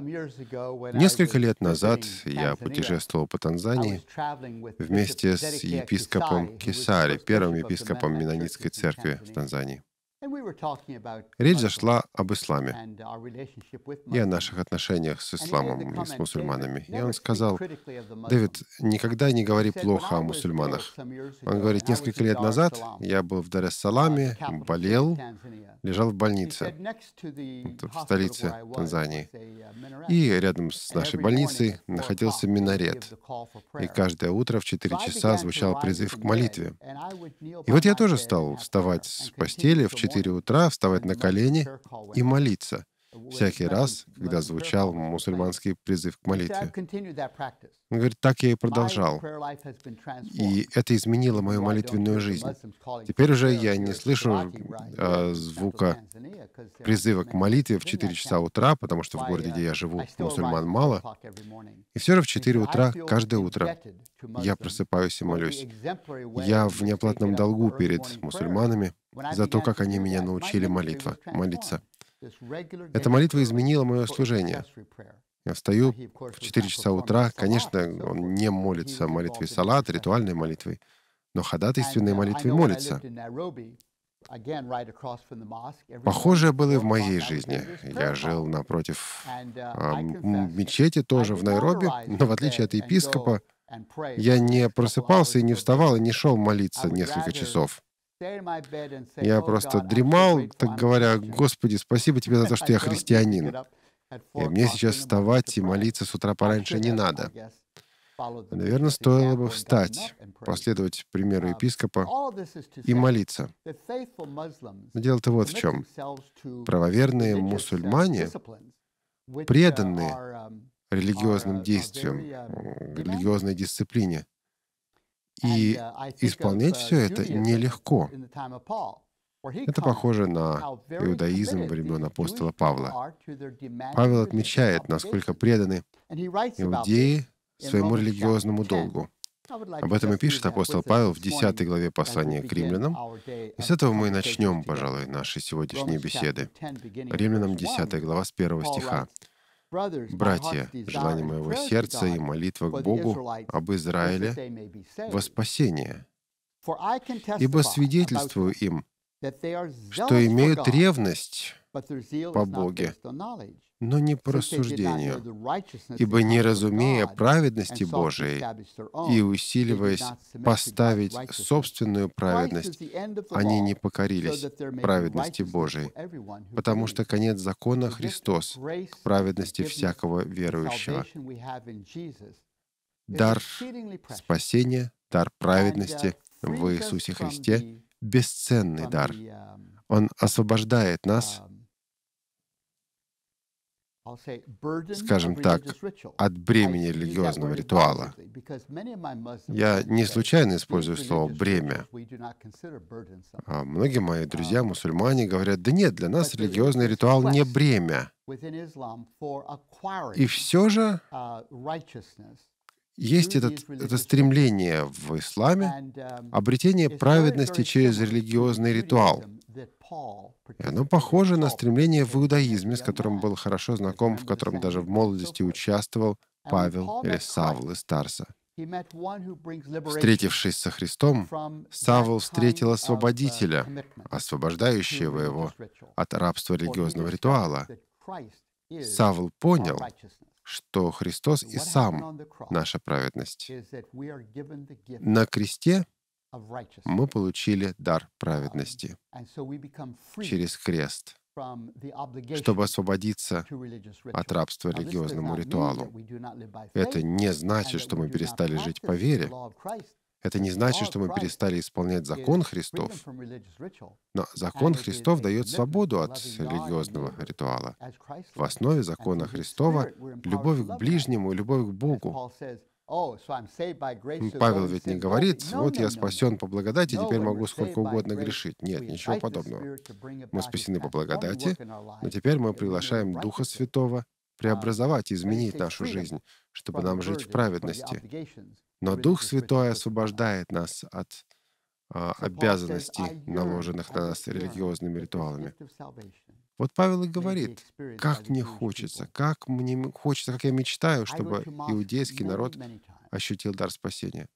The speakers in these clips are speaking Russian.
Несколько лет назад я путешествовал по Танзании вместе с епископом Кесари, первым епископом Менонитской церкви в Танзании. Речь зашла об исламе и о наших отношениях с исламом и с мусульманами. И он сказал, «Дэвид, никогда не говори плохо о мусульманах». Он говорит, «Несколько лет назад я был в дар саламе болел, лежал в больнице, в столице Танзании. Uh, и рядом с нашей больницей находился минарет. И каждое утро в 4 часа звучал призыв к молитве. И вот я тоже стал вставать с постели в 4 4 утра вставать на колени и молиться всякий раз, когда звучал мусульманский призыв к молитве. Он говорит, так я и продолжал. И это изменило мою молитвенную жизнь. Теперь уже я не слышу э, звука призыва к молитве в 4 часа утра, потому что в городе, где uh, я живу, мусульман мало. И все же в 4 утра каждое утро я просыпаюсь и молюсь. Я в неоплатном долгу перед мусульманами, за то, как они меня научили молитва, молиться. Эта молитва изменила мое служение. Я встаю в 4 часа утра. Конечно, он не молится молитвой салат, ритуальной молитвой, но ходатайственной uh, молитвой молится. Похожее было и в моей жизни. Я жил напротив э, мечети, тоже в Найроби, но в отличие от епископа, я не просыпался и не вставал, и не шел молиться несколько часов. Я oh, просто дремал, так говоря, «Господи, спасибо тебе за то, что я христианин. И мне сейчас вставать и молиться с утра пораньше не надо». Наверное, стоило бы встать, последовать примеру um, епископа и молиться. Но дело-то вот в чем. Правоверные мусульмане, преданные религиозным действиям, религиозной дисциплине, и uh, исполнять uh, все это нелегко. Это похоже на иудаизм времен апостола Павла. Павел отмечает, насколько преданы иудеи своему религиозному долгу. Об этом и пишет апостол Павел в 10 главе послания к римлянам. И с этого мы и начнем, пожалуй, наши сегодняшние беседы. Римлянам 10 глава с 1 стиха. Братья, желание моего сердца и молитва к Богу об Израиле во спасение, ибо свидетельствую им, что имеют ревность по Боге, но не по рассуждению, ибо не разумея праведности Божией и усиливаясь поставить собственную праведность, они не покорились праведности Божией, потому что конец закона Христос к праведности всякого верующего. Дар спасения, дар uh, праведности в Иисусе Христе — бесценный дар. Um, Он освобождает нас um, — скажем так, от бремени религиозного ритуала. Я не случайно использую слово «бремя». А многие мои uh, друзья, мусульмане, говорят, да нет, для нас религиозный ритуал не бремя. И все же uh, есть этот, это стремление в исламе, эм, обретение праведности через религиозный ритуал. И оно похоже на стремление в иудаизме, с которым был хорошо знаком, в котором даже в молодости участвовал Павел или Савл из Тарса. Встретившись со Христом, Савл встретил uh, освободителя, освобождающего его от рабства религиозного ритуала. Савл понял, что Христос и сам наша праведность. На кресте мы получили дар um, праведности через крест, чтобы освободиться от рабства религиозному ритуалу. Это не значит, что мы перестали жить по вере, это не значит, что мы перестали исполнять закон Христов, но закон Христов дает свободу от религиозного ритуала. В основе закона Христова — любовь к ближнему и любовь к Богу. Oh, Павел ведь не говорит, вот я спасен по благодати, теперь могу сколько угодно грешить. Нет, ничего подобного. Мы спасены по благодати, но теперь мы приглашаем Духа Святого um, преобразовать и изменить нашу жизнь, чтобы нам жить в праведности. Но Дух Святой освобождает нас от а, обязанностей, наложенных на нас религиозными ритуалами. Вот Павел и говорит, как мне хочется, как мне хочется, как я мечтаю, чтобы иудейский народ ощутил дар спасения.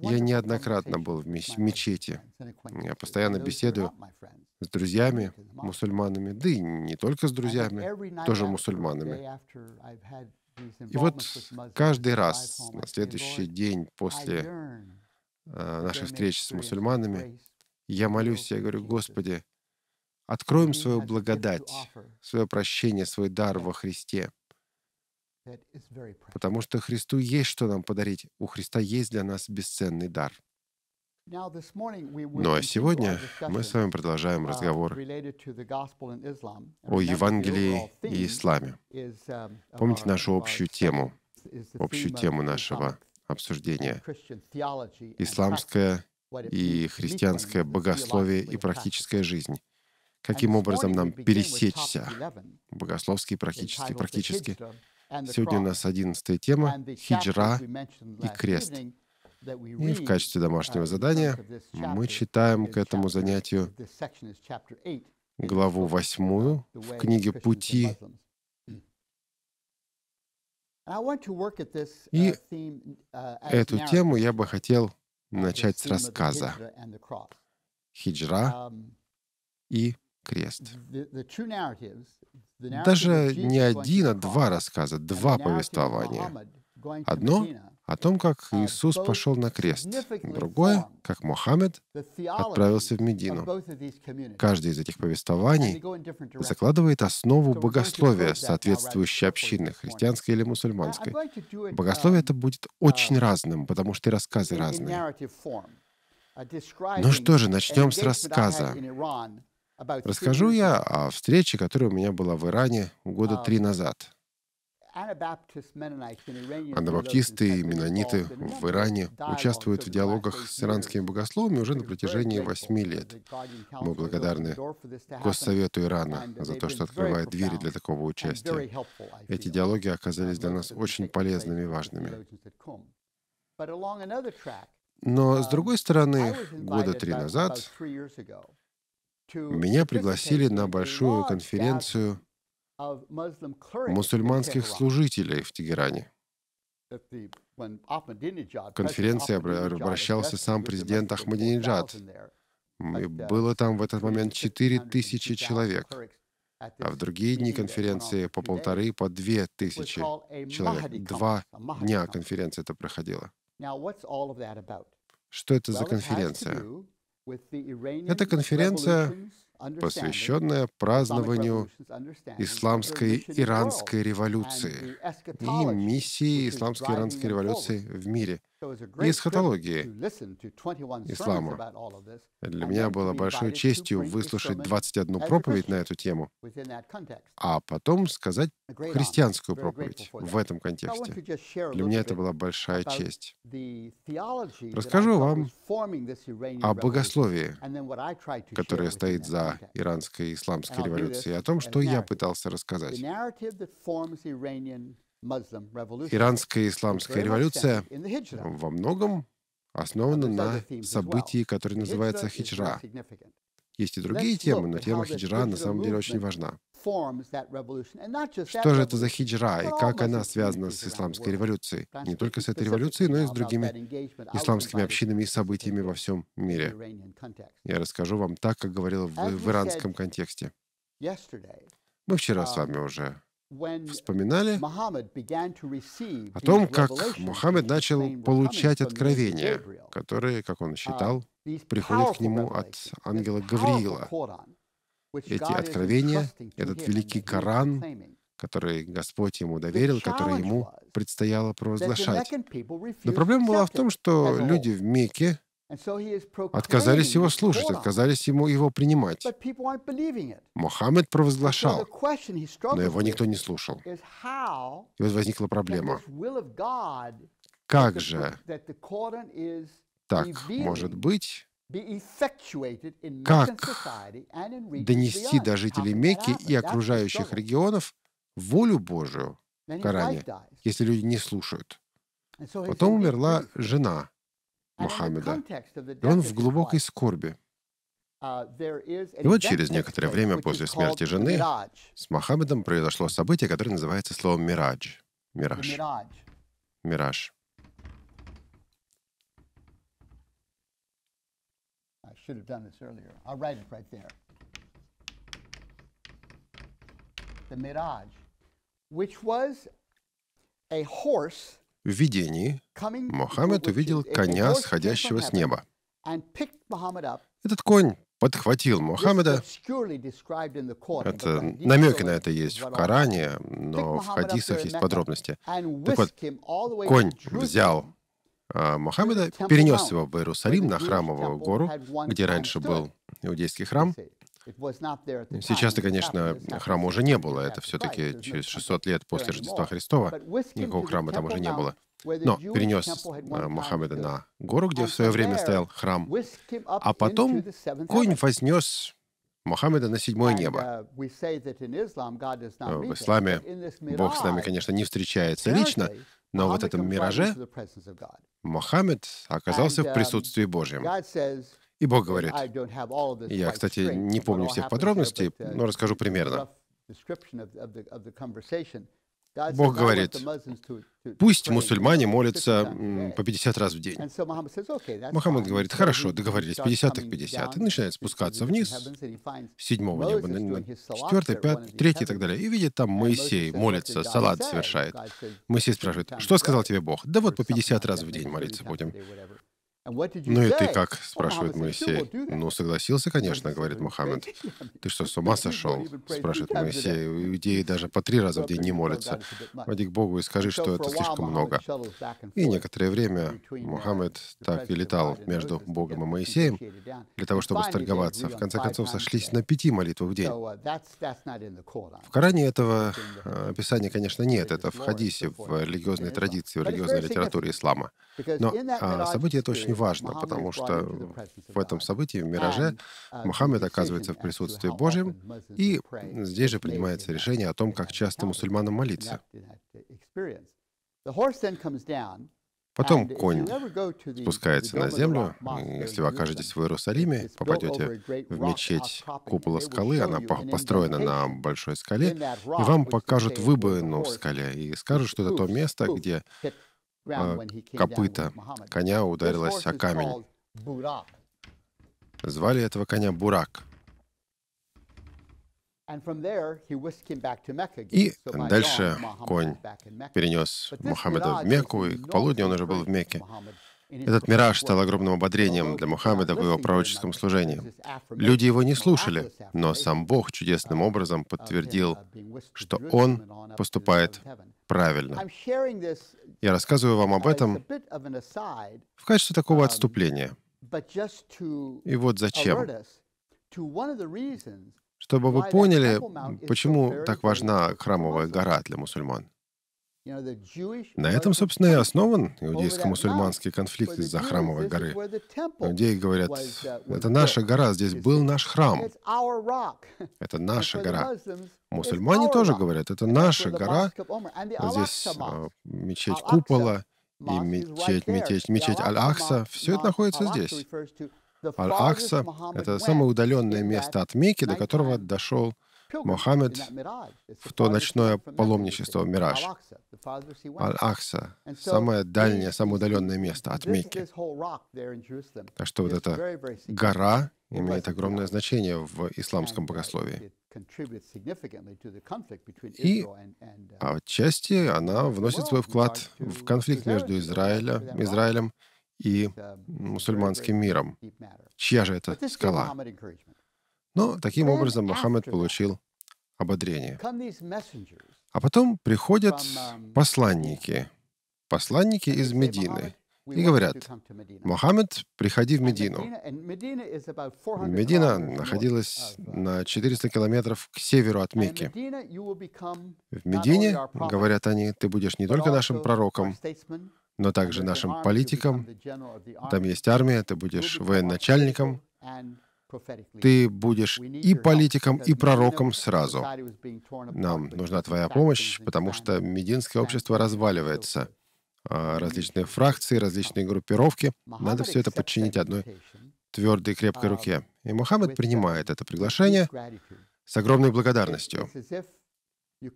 Я неоднократно был в мечети. Я постоянно беседую с друзьями, мусульманами, да и не только с друзьями, тоже мусульманами. И вот каждый раз на следующий день после э, нашей встречи с мусульманами я молюсь, я говорю, Господи, откроем свою благодать, свое прощение, свой дар во Христе. Потому что Христу есть что нам подарить. У Христа есть для нас бесценный дар. Ну а сегодня мы с вами продолжаем uh, разговор о Евангелии и исламе. Um, Помните нашу общую тему, общую тему нашего обсуждения — исламское и христианское богословие и практическая жизнь. Каким образом нам пересечься богословски, практически, практически. Сегодня у нас одиннадцатая тема — хиджра и крест — и в качестве домашнего uh, задания мы читаем к этому занятию главу восьмую в книге «Пути». Uh, и uh, эту тему я бы хотел начать с рассказа «Хиджра um, и крест». Даже не один, а два рассказа, два повествования Одно — о том, как Иисус пошел на крест. Другое — как Мухаммед отправился в Медину. Каждое из этих повествований закладывает основу богословия, соответствующей общины, христианской или мусульманской. Богословие это um, будет uh, очень разным, потому что и рассказы разные. Uh, ну что же, начнем с рассказа. Расскажу я о встрече, которая у меня была в Иране года uh, три назад. Анабаптисты и менониты в Иране участвуют в диалогах с иранскими богословами уже на протяжении восьми лет. Мы благодарны Госсовету Ирана за то, что открывает двери для такого участия. Эти диалоги оказались для нас очень полезными и важными. Но, с um, другой стороны, года три назад меня пригласили на большую конференцию мусульманских служителей в Тегеране. К конференции обращался сам президент Ахмадиниджад. Uh, было там в этот момент 4000 человек, а в другие дни конференции по полторы, по две тысячи человек. Два дня конференция это проходила. Что это за конференция? Это конференция посвященная празднованию исламской иранской революции и миссии исламской иранской революции в мире. И эсхатологии, ислама. Для меня было большой честью выслушать 21 проповедь на эту тему, а потом сказать христианскую проповедь в этом контексте. Для меня это была большая честь. Расскажу вам о богословии, которое стоит за иранской исламской революцией, о том, что я пытался рассказать. Иранская исламская революция во многом основана на событии, которое называется хиджра. Есть и другие темы, но тема хиджра на самом деле очень важна. Что же это за хиджра и как она связана с исламской революцией? Не только с этой революцией, но и с другими исламскими общинами и событиями во всем мире. Я расскажу вам так, как говорил в, в иранском контексте. Мы вчера с uh, вами уже вспоминали о том, как Мухаммед начал получать откровения, которые, как он uh, считал, приходят к нему от ангела Гавриила. Эти откровения, этот великий Коран, который Господь ему доверил, который ему предстояло провозглашать. Но проблема была в том, что люди в Мекке Отказались его слушать, отказались ему его принимать. Мухаммед провозглашал, но его никто не слушал. И вот возникла проблема. Как же так может быть, как донести до жителей Мекки и окружающих регионов волю Божию в Коране, если люди не слушают. Потом умерла жена Мухаммеда, и он в глубокой скорби. Uh, и вот через некоторое время после смерти жены с Мухаммедом произошло событие, которое называется словом «мирадж». Мираж. Мираж. should which was a horse в видении Мухаммед увидел коня, сходящего с неба. Этот конь подхватил Мухаммеда. Это намеки на это есть в Коране, но в хадисах есть подробности. Так вот, конь взял а, Мухаммеда, перенес его в Иерусалим на храмовую гору, где раньше был иудейский храм, Сейчас-то, конечно, храма уже не было. Это все-таки через 600 лет после Рождества Христова. Никакого храма там уже не было. Но перенес э, Мухаммеда на гору, где в свое время стоял храм. А потом конь вознес Мухаммеда на седьмое небо. Uh, э, в исламе Бог с нами, конечно, не встречается лично, но вот этом мираже Мухаммед оказался в um, присутствии Божьем. И Бог говорит, я, кстати, не помню всех подробностей, uh, но расскажу примерно. Бог говорит, пусть мусульмане молятся по 50 раз в день. Мухаммад говорит, хорошо, договорились, 50 так 50. И начинает спускаться вниз, седьмого неба, четвертый, пятый, третий и так далее. И видит там Моисей, молится, салат совершает. Моисей спрашивает, что сказал тебе Бог? Да вот по 50 раз в день молиться будем. «Ну и ты как?» — спрашивает Моисей. «Ну, согласился, конечно», — говорит Мухаммед. «Ты что, с ума сошел?» — спрашивает Моисей. «Иудеи даже по три раза в день не молятся. Води к Богу и скажи, что это слишком много». И некоторое время Мухаммед так и летал между Богом и Моисеем для того, чтобы сторговаться. В конце концов, сошлись на пяти молитвах в день. Uh, в Коране этого описания, э, конечно, нет. Это в хадисе, в религиозной традиции, в религиозной литературе ислама. Но а, событие это очень и важно, потому что в этом событии, в мираже, uh, Мухаммед оказывается в присутствии Божьем, и здесь же принимается решение о том, как часто мусульманам молиться. Потом конь спускается на землю. Если вы окажетесь в Иерусалиме, попадете в мечеть купола скалы, она построена на большой скале, и вам покажут выбоину в скале и скажут, что это то место, где а, копыта коня ударилось о камень. Звали этого коня Бурак. И дальше конь перенес Мухаммеда в Мекку, и к полудню он уже был в Мекке. Этот мираж стал огромным ободрением для Мухаммеда в его пророческом uh, служении. Люди его не слушали, но сам Бог чудесным uh, образом подтвердил, uh, что он поступает правильно. Я рассказываю вам об этом в качестве такого um, отступления. И вот зачем. Чтобы вы поняли, почему так важна храмовая гора для мусульман. На этом, собственно, и основан иудейско-мусульманский конфликт из-за храмовой горы. Иудеи говорят, uh, это наша гора, здесь был наш храм. Это наша гора. Мусульмане тоже говорят, это наша гора, здесь а, мечеть Купола и мечеть, мечеть, мечеть Аль-Акса. Все это находится здесь. Аль-Акса — это самое удаленное место от Мекки, до которого дошел Мухаммед в то ночное паломничество Мираж, Аль-Ахса, самое дальнее, самое удаленное место от Мекки. Так что вот эта гора имеет огромное значение в исламском богословии. И отчасти она вносит свой вклад в конфликт между Израиля, Израилем и мусульманским миром. Чья же это скала? Но таким образом Мухаммед получил ободрение. А потом приходят um, посланники, посланники из Медины, и говорят, «Мухаммед, приходи в Медину». Медина находилась на 400 километров к северу от Мекки. В Медине, говорят они, ты будешь не только нашим пророком, но также нашим политиком. Там есть армия, ты будешь военачальником, ты будешь и политиком, и пророком сразу. Нам нужна твоя помощь, потому что мединское общество разваливается. А, различные фракции, различные группировки. Надо все это подчинить одной твердой и крепкой um, руке. И Мухаммед принимает это приглашение с огромной благодарностью.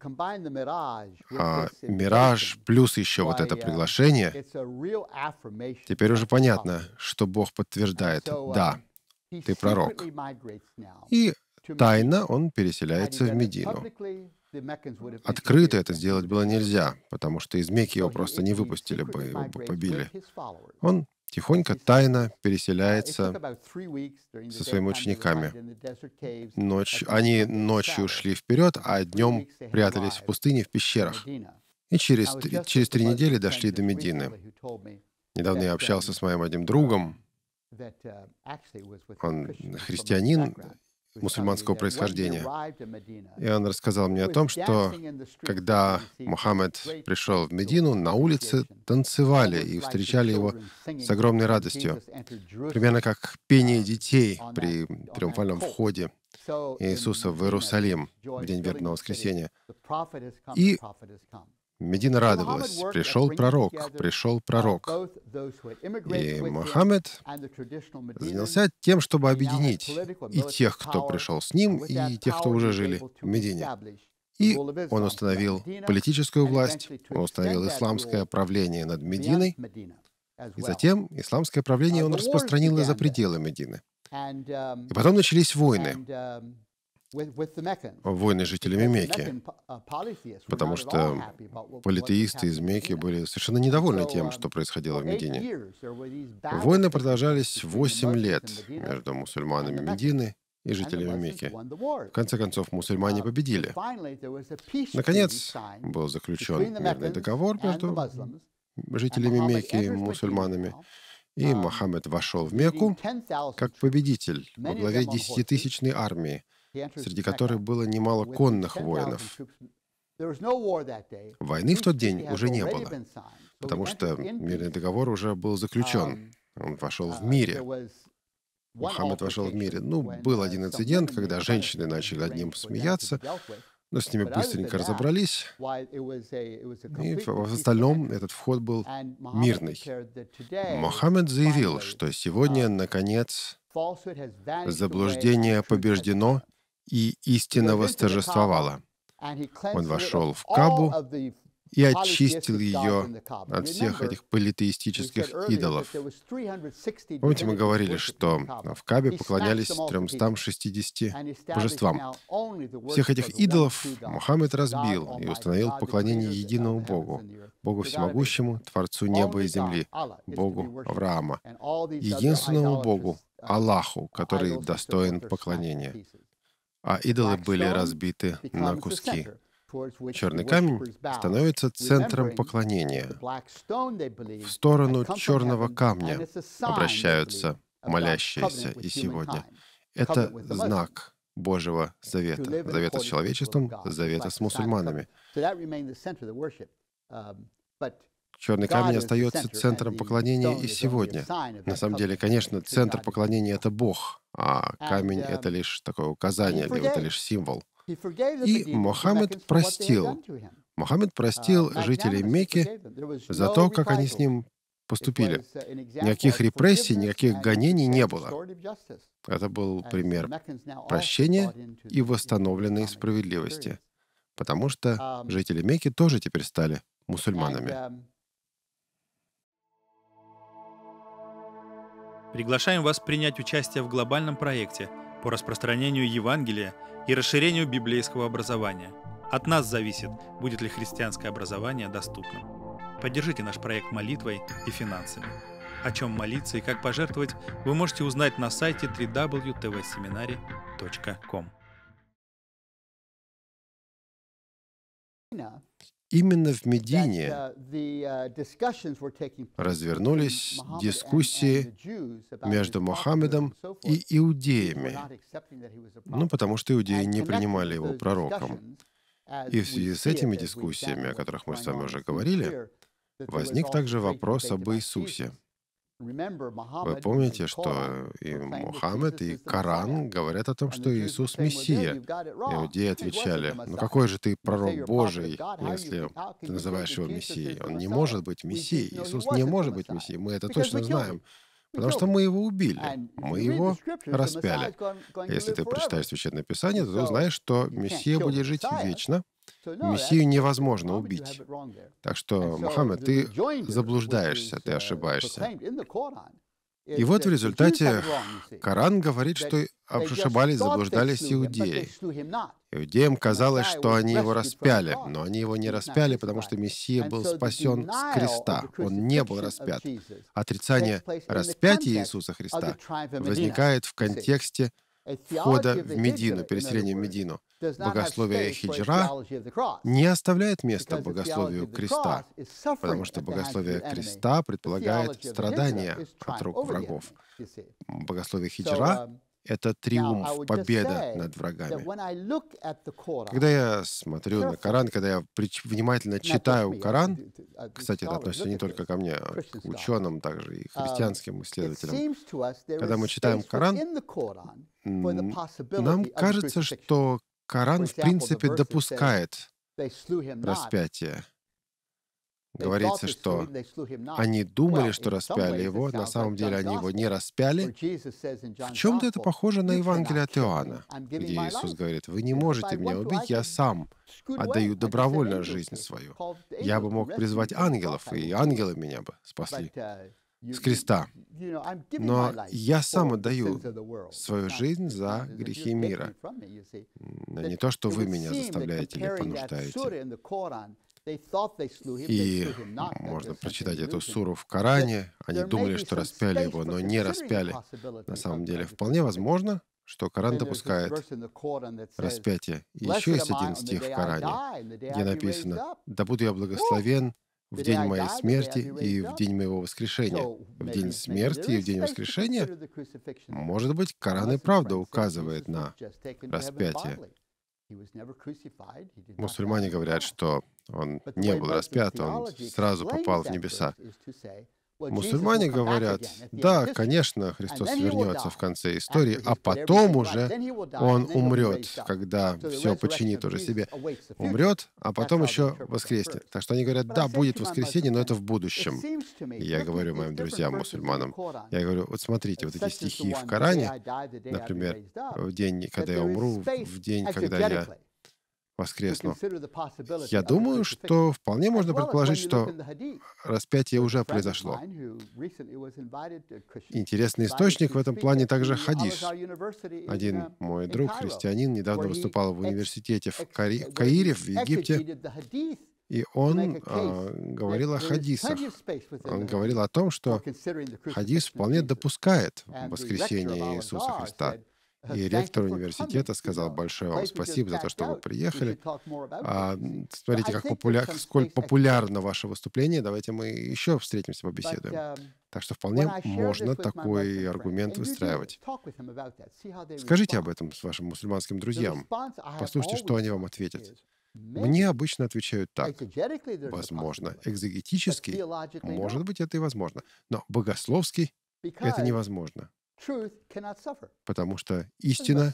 А мираж плюс еще вот это uh, приглашение, теперь уже понятно, что Бог подтверждает «да». Um, ты пророк. И тайно он переселяется в Медину. Открыто это сделать было нельзя, потому что из Мекки его просто не выпустили бы, его бы побили. Он тихонько, тайно переселяется со своими учениками. Ночь, они ночью шли вперед, а днем прятались в пустыне, в пещерах. И через, через три недели дошли до Медины. Недавно я общался с моим одним uh, другом, Uh, он христианин мусульманского происхождения. И он рассказал мне о том, что когда Мухаммед пришел в Медину, на улице танцевали и встречали его с огромной радостью, примерно как пение uh, детей при триумфальном входе Иисуса в Иерусалим в день вербного воскресения. И Медина радовалась. Пришел пророк, пришел пророк. И Мухаммед занялся тем, чтобы объединить и тех, кто пришел с ним, и тех, кто уже жили в Медине. И он установил политическую власть, он установил исламское правление над Мединой, и затем исламское правление он распространил и за пределы Медины. Um, и потом начались войны. Um, войны с жителями Мекки, uh, потому что политеисты из Мекки были совершенно недовольны тем, um, что происходило в Медине. Войны продолжались 8 лет между мусульманами Медины и жителями Мекки. В конце концов, мусульмане uh, победили. Наконец, был заключен мирный договор между жителями Мекки и мусульманами, и um, Мохаммед вошел в Мекку как победитель во главе десятитысячной армии – среди которых было немало конных воинов. Войны в тот день уже не было, потому что мирный договор уже был заключен. Он вошел в мире. Мухаммед вошел в мире. Ну, был один инцидент, когда женщины начали над ним смеяться, но с ними быстренько разобрались. И в остальном этот вход был мирный. Мухаммед заявил, что сегодня, наконец, заблуждение побеждено, и истина восторжествовала. Он вошел в Кабу и очистил ее от всех этих политеистических идолов. Помните, мы говорили, что в Кабе поклонялись 360 божествам. Всех этих идолов Мухаммед разбил и установил поклонение единому Богу, Богу Всемогущему, Творцу неба и земли, Богу Авраама, единственному Богу, Аллаху, uh, который достоин поклонения а идолы были разбиты на куски. Черный камень становится центром поклонения. В сторону черного камня обращаются молящиеся и сегодня. Это знак Божьего Завета, Завета с человечеством, Завета с мусульманами. Черный камень остается центром поклонения и сегодня. На самом деле, конечно, центр поклонения — это Бог, а камень — um, это лишь такое указание, это лишь символ. И Мухаммед простил. Мухаммед uh, простил жителей Мекки за то, как они с ним поступили. Uh, никаких репрессий, никаких гонений не было. Это был пример прощения и восстановленной справедливости, потому что um, жители Мекки тоже теперь стали мусульманами. Um, приглашаем вас принять участие в глобальном проекте по распространению Евангелия и расширению библейского образования. От нас зависит, будет ли христианское образование доступным. Поддержите наш проект молитвой и финансами. О чем молиться и как пожертвовать, вы можете узнать на сайте www.tvseminary.com. Именно в Медине uh, uh, развернулись дискуссии между Мухаммедом и иудеями, ну, потому что иудеи не принимали его пророком. И в связи с этими дискуссиями, о которых мы с вами уже говорили, возник также вопрос об Иисусе. Вы помните, что и Мухаммед, и Коран говорят о том, что Иисус — Мессия. Иудеи отвечали, «Ну какой же ты пророк Божий, если ты называешь его Мессией? Он не может быть Мессией. Иисус не может быть Мессией. Мы это точно знаем». Потому что мы его убили, мы его распяли. Если ты прочитаешь Священное Писание, то ты узнаешь, что Мессия будет жить вечно, ну, Мессию невозможно убить. Так что, Мухаммед, ты заблуждаешься, ты uh, ошибаешься. И вот в результате Коран говорит, что обшушевались, заблуждались иудеи. Иудеям казалось, что они его распяли, но они его не распяли, потому что Мессия был спасен с креста. Он не был распят. Отрицание распятия Иисуса Христа возникает в контексте входа в Медину, переселения в Медину. Богословие хиджра не оставляет места богословию креста, потому что богословие креста предполагает страдания от рук врагов. Богословие хиджра um, это триумф, победа над врагами. Когда я смотрю на Коран, когда я внимательно читаю Коран, uh, кстати, это относится не только ко мне, а к ученым также и um, христианским исследователям, когда мы читаем Коран, нам кажется, что Коран в принципе допускает распятие. Говорится, что они думали, что распяли его, на самом деле они его не распяли. В чем-то это похоже на Евангелие от Иоанна, где Иисус говорит, «Вы не можете меня убить, я сам отдаю добровольно жизнь свою. Я бы мог призвать ангелов, и ангелы меня бы спасли uh, с креста. Но я сам отдаю свою жизнь за грехи мира. Не то, что вы меня заставляете или понуждаете. И можно прочитать эту суру в Коране. Они думали, что распяли его, но не распяли. На самом деле, вполне возможно, что Коран допускает распятие. И еще есть один стих в Коране, где написано «Да буду я благословен в день моей смерти и в день моего воскрешения». В день смерти и в день воскрешения, может быть, Коран и правда указывает на распятие. Мусульмане говорят, что он не был распят, он сразу попал в небеса. Мусульмане говорят, да, конечно, Христос вернется в конце истории, а потом уже Он умрет, когда все починит уже себе. Умрет, а потом еще воскреснет. Так что они говорят, да, будет воскресенье, но это в будущем. И я говорю моим друзьям, мусульманам, я говорю, вот смотрите, вот эти стихи в Коране, например, в день, когда я умру, в день, когда я воскреснул. Я думаю, что вполне можно предположить, что распятие уже произошло. Интересный источник в этом плане также хадис. Один uh, мой друг, христианин, недавно выступал в университете в, Кари... Каире, в Египте, и он а, говорил о хадисах. Он говорил о том, что хадис вполне допускает воскресение Иисуса Христа. И ректор университета сказал uh, большое вам спасибо за то, что вы приехали. А, смотрите, как популяр, сколь популярно ваше выступление. Давайте мы еще встретимся, побеседуем. Um, так что вполне можно такой аргумент выстраивать. Скажите об этом с вашим мусульманским друзьям. Послушайте, что они вам ответят. Мне обычно отвечают так. Возможно. Экзегетически, может быть, это и возможно. Но богословский — это невозможно. Потому что истина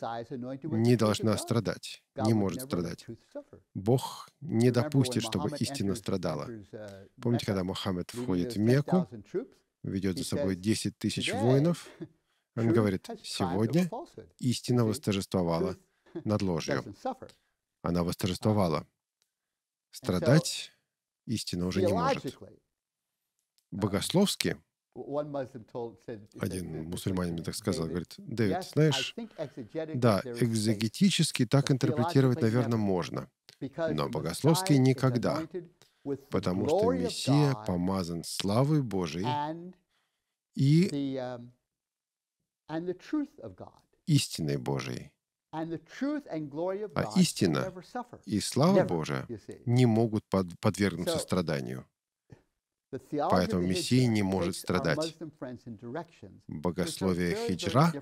не должна страдать, не может страдать. Бог не допустит, чтобы истина страдала. Uh, Помните, когда Мухаммед входит в Мекку, ведет за собой 10 тысяч воинов, он говорит, сегодня истина восторжествовала над ложью. Она uh-huh. восторжествовала. Страдать истина уже не может. Uh, Богословски один мусульманин мне так сказал, говорит, Дэвид, знаешь, да, экзегетически так интерпретировать, наверное, можно, но богословский никогда, потому что Мессия помазан славой Божией и um, истиной Божией. А истина и слава Божия не могут подвергнуться страданию. Поэтому Мессия не может страдать. Богословие хиджра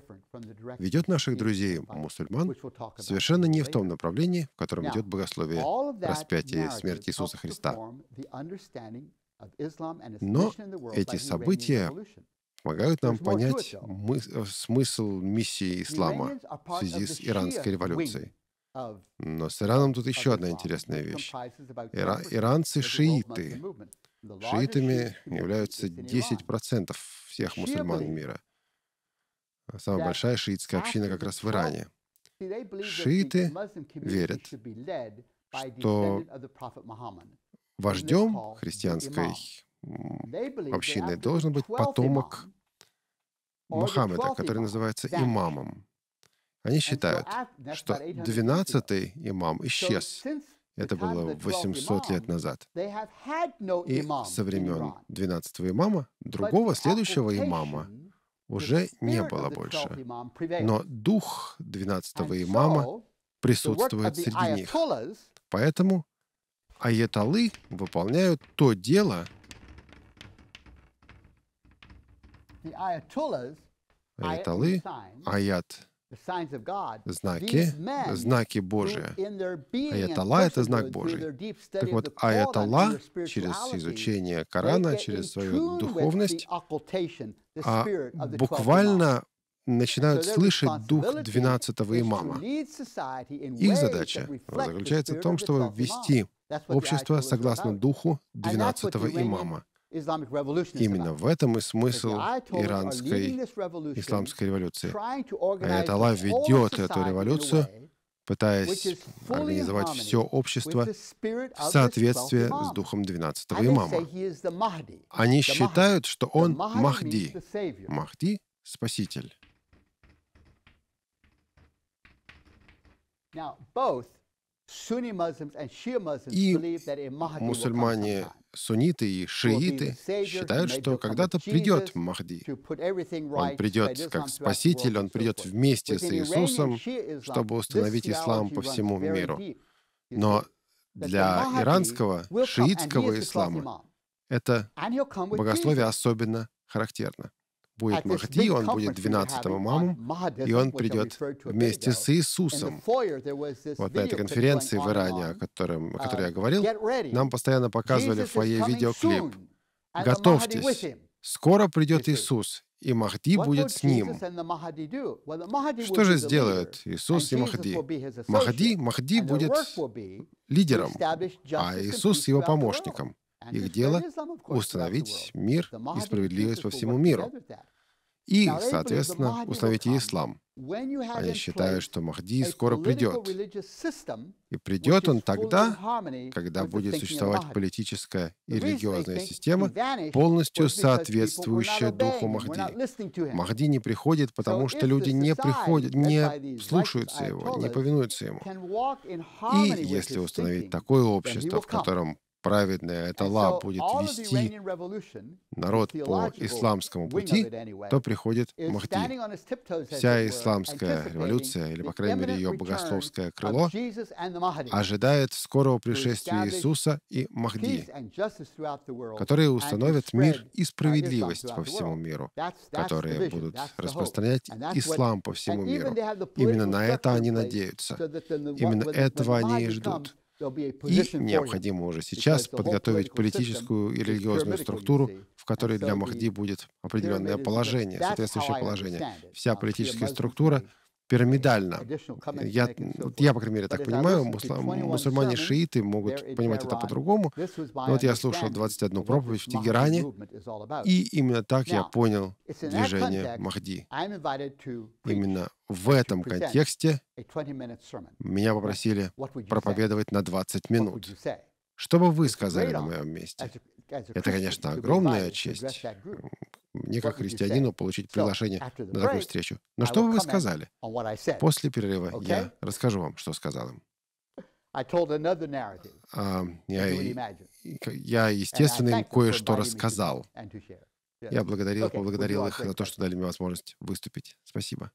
ведет наших друзей, мусульман, совершенно не в том направлении, в котором идет богословие распятия и смерти Иисуса Христа. Но эти события помогают нам понять смысл миссии ислама в связи с иранской революцией. Но с Ираном тут еще одна интересная вещь. иранцы шииты, Шиитами являются 10% всех мусульман мира. А самая большая шиитская община как раз в Иране. Шииты верят, что вождем христианской общины должен быть потомок Мухаммеда, который называется имамом. Они считают, что 12-й имам исчез. Это было 800 лет назад. И со времен 12 имама другого следующего имама уже не было больше. Но дух 12 имама присутствует среди них. Поэтому аяталы выполняют то дело, аяталы, аят знаки, знаки Божии. Аятала — это знак Божий. Так вот, аятала через изучение Корана, через свою духовность, а буквально начинают слышать дух 12-го имама. Их задача заключается в том, чтобы ввести общество согласно духу 12-го имама. Именно в этом и смысл иранской исламской революции. Аятолла ведет эту революцию, пытаясь организовать все общество в соответствии с духом 12-го имама. Они считают, что он Махди. Махди — спаситель. И мусульмане, сунниты и шииты считают, что когда-то придет Махди. Он придет как Спаситель, он придет вместе с Иисусом, чтобы установить ислам по всему миру. Но для иранского, шиитского ислама это богословие особенно характерно будет Махди, он будет 12 имамом, и он придет вместе с Иисусом. Вот на этой конференции в Иране, о, котором, о которой uh, я говорил, нам постоянно показывали в фойе видеоклип. Готовьтесь, скоро придет Иисус, и Махди будет с ним. Что же сделают Иисус и Махди? Махди, Махди будет лидером, а Иисус его помощником. Их дело — установить мир и справедливость по всему миру. И, соответственно, установить и ислам. Они а считают, что Махди скоро придет. И придет он тогда, когда будет существовать политическая и религиозная система, полностью соответствующая духу Махди. Махди не приходит, потому что люди не приходят, не слушаются его, не повинуются ему. И если установить такое общество, в котором праведная эта ла будет вести народ по исламскому пути, то приходит Махди. Вся исламская революция, или, по крайней мере, ее богословское крыло, ожидает скорого пришествия Иисуса и Махди, которые установят мир и справедливость по всему миру, которые будут распространять ислам по всему миру. Именно на это они надеются. Именно этого они и ждут. И необходимо уже сейчас подготовить политическую и религиозную структуру, в которой для Махди будет определенное положение, соответствующее положение. Вся политическая структура пирамидально. Я, я, по крайней мере, так понимаю, мусульмане шииты могут понимать это по-другому. Вот я слушал 21 проповедь в Тегеране, и именно так я понял движение Махди. Именно в этом контексте меня попросили проповедовать на 20 минут. Что бы вы сказали на моем месте? Это, конечно, огромная честь мне как христианину получить приглашение на такую встречу. Но что вы сказали? После перерыва я расскажу вам, что сказал им. А, я, я, естественно, им кое-что рассказал. Я благодарил, поблагодарил их за то, что дали мне возможность выступить. Спасибо.